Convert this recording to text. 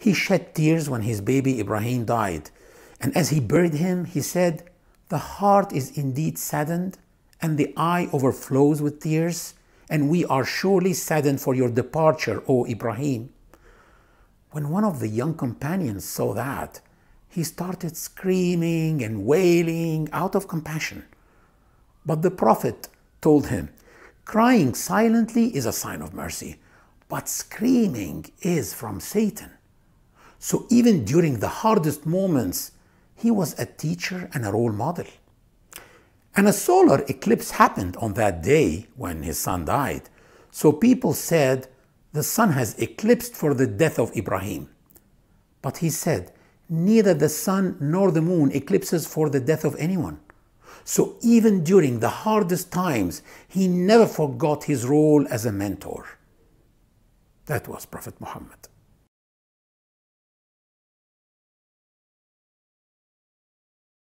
He shed tears when his baby Ibrahim died, and as he buried him, he said, The heart is indeed saddened, and the eye overflows with tears, and we are surely saddened for your departure, O Ibrahim. When one of the young companions saw that, he started screaming and wailing out of compassion. But the Prophet told him, Crying silently is a sign of mercy, but screaming is from Satan. So even during the hardest moments, he was a teacher and a role model. And a solar eclipse happened on that day when his son died. So people said, the sun has eclipsed for the death of Ibrahim. But he said, neither the sun nor the moon eclipses for the death of anyone. So even during the hardest times, he never forgot his role as a mentor. That was Prophet Muhammad.